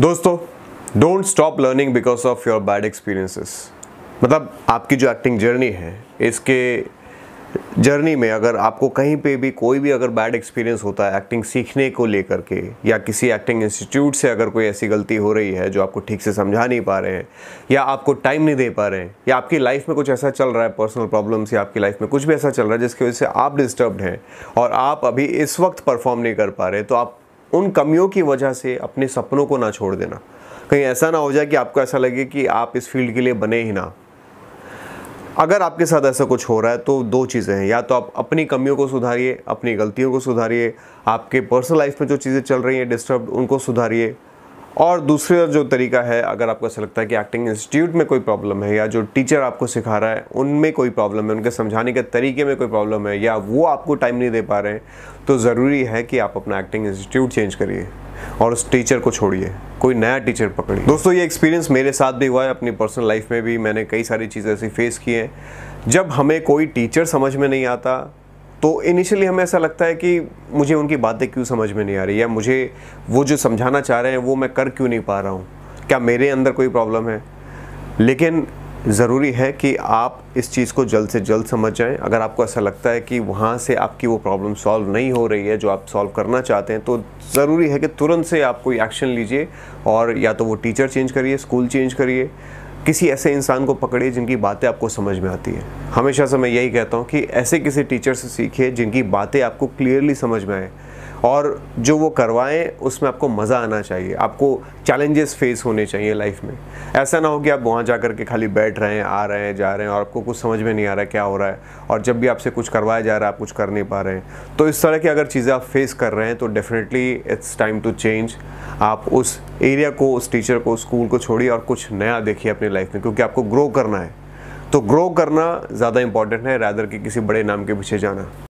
दोस्तों don't stop learning because of your bad experiences मतलब आपकी जो एक्टिंग जर्नी है इसके जर्नी में अगर आपको कहीं पे भी कोई भी अगर बैड एक्सपीरियंस होता है एक्टिंग सीखने को लेकर के या किसी एक्टिंग इंस्टीट्यूट से अगर कोई ऐसी गलती हो रही है जो आपको ठीक से समझा नहीं पा रहे हैं या आपको टाइम नहीं दे पा रहे हैं या आपकी लाइफ में कुछ ऐसा चल रहा है पर्सनल प्रॉब्लम्स या आपकी लाइफ में कुछ भी ऐसा चल रहा है जिसकी वजह से आप डिस्टर्ब हैं और आप अभी इस वक्त परफॉर्म नहीं कर पा रहे तो आप उन कमियों की वजह से अपने सपनों को ना छोड़ देना कहीं ऐसा ना हो जाए कि आपको ऐसा लगे कि आप इस फील्ड के लिए बने ही ना अगर आपके साथ ऐसा कुछ हो रहा है तो दो चीज़ें हैं या तो आप अपनी कमियों को सुधारिए अपनी गलतियों को सुधारिए आपके पर्सनल लाइफ में जो चीज़ें चल रही हैं डिस्टर्ब उनको सुधारिए और दूसरा जो तरीका है अगर आपको ऐसा लगता है कि एक्टिंग इंस्टीट्यूट में कोई प्रॉब्लम है या जो टीचर आपको सिखा रहा है उनमें कोई प्रॉब्लम है उनके समझाने के तरीके में कोई प्रॉब्लम है या वो आपको टाइम नहीं दे पा रहे हैं तो ज़रूरी है कि आप अपना एक्टिंग इंस्टीट्यूट चेंज करिए और उस टीचर को छोड़िए कोई नया टीचर पकड़िए दोस्तों ये एक्सपीरियंस मेरे साथ भी हुआ है अपनी पर्सनल लाइफ में भी मैंने कई सारी चीज़ें ऐसी फेस की हैं जब हमें कोई टीचर समझ में नहीं आता तो इनिशियली हमें ऐसा लगता है कि मुझे उनकी बातें क्यों समझ में नहीं आ रही या मुझे वो जो समझाना चाह रहे हैं वो मैं कर क्यों नहीं पा रहा हूँ क्या मेरे अंदर कोई प्रॉब्लम है लेकिन ज़रूरी है कि आप इस चीज़ को जल्द से जल्द समझ जाएं अगर आपको ऐसा लगता है कि वहाँ से आपकी वो प्रॉब्लम सॉल्व नहीं हो रही है जो आप सॉल्व करना चाहते हैं तो ज़रूरी है कि तुरंत से आप कोई एक्शन लीजिए और या तो वो टीचर चेंज करिए स्कूल चेंज करिए किसी ऐसे इंसान को पकड़िए जिनकी बातें आपको समझ में आती है हमेशा से मैं यही कहता हूँ कि ऐसे किसी टीचर से सीखिए जिनकी बातें आपको क्लियरली समझ में आए और जो वो करवाएं उसमें आपको मज़ा आना चाहिए आपको चैलेंजेस फेस होने चाहिए लाइफ में ऐसा ना हो कि आप वहाँ जा कर के खाली बैठ रहे हैं आ रहे हैं जा रहे हैं और आपको कुछ समझ में नहीं आ रहा क्या हो रहा है और जब भी आपसे कुछ करवाया जा रहा है आप कुछ कर नहीं पा रहे हैं तो इस तरह की अगर चीज़ें आप फेस कर रहे हैं तो definitely it's time to change आप उस एरिया को उस टीचर को स्कूल को छोड़िए और कुछ नया देखिए अपनी लाइफ में क्योंकि आपको ग्रो करना है तो ग्रो करना ज़्यादा इंपॉर्टेंट है रैदर के किसी बड़े नाम के पीछे जाना